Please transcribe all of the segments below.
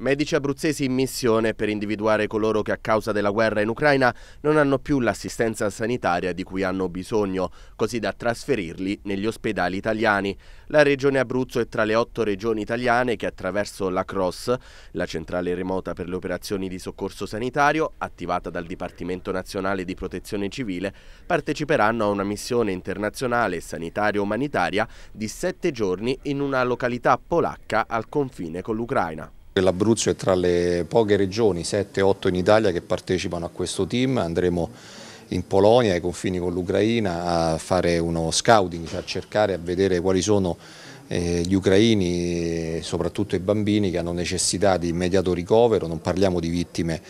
Medici abruzzesi in missione per individuare coloro che a causa della guerra in Ucraina non hanno più l'assistenza sanitaria di cui hanno bisogno, così da trasferirli negli ospedali italiani. La regione Abruzzo è tra le otto regioni italiane che attraverso la CROSS, la centrale remota per le operazioni di soccorso sanitario, attivata dal Dipartimento Nazionale di Protezione Civile, parteciperanno a una missione internazionale sanitaria umanitaria di sette giorni in una località polacca al confine con l'Ucraina che l'Abruzzo è tra le poche regioni, 7-8 in Italia, che partecipano a questo team. Andremo in Polonia, ai confini con l'Ucraina, a fare uno scouting, cioè a cercare, a vedere quali sono eh, gli ucraini, eh, soprattutto i bambini, che hanno necessità di immediato ricovero. Non parliamo di vittime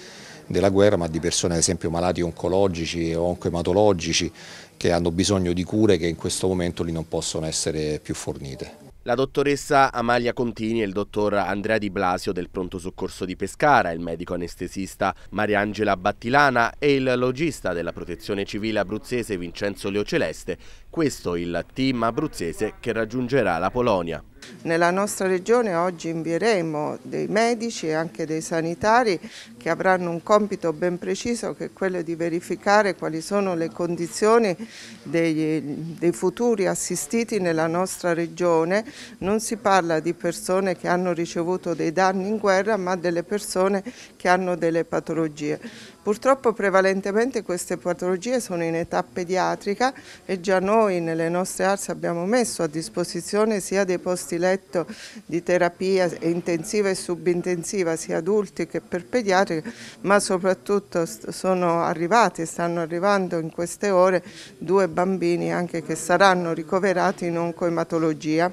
della guerra, ma di persone ad esempio malati oncologici o oncoematologici che hanno bisogno di cure che in questo momento lì non possono essere più fornite. La dottoressa Amalia Contini e il dottor Andrea Di Blasio del pronto soccorso di Pescara, il medico anestesista Mariangela Battilana e il logista della protezione civile abruzzese Vincenzo Leoceleste, questo il team abruzzese che raggiungerà la Polonia. Nella nostra regione oggi invieremo dei medici e anche dei sanitari che avranno un compito ben preciso che è quello di verificare quali sono le condizioni dei, dei futuri assistiti nella nostra regione. Non si parla di persone che hanno ricevuto dei danni in guerra ma delle persone che hanno delle patologie. Purtroppo prevalentemente queste patologie sono in età pediatrica e già noi nelle nostre arse abbiamo messo a disposizione sia dei posti posti letto di terapia intensiva e subintensiva sia adulti che per pediatri, ma soprattutto sono arrivati e stanno arrivando in queste ore due bambini anche che saranno ricoverati in oncoematologia.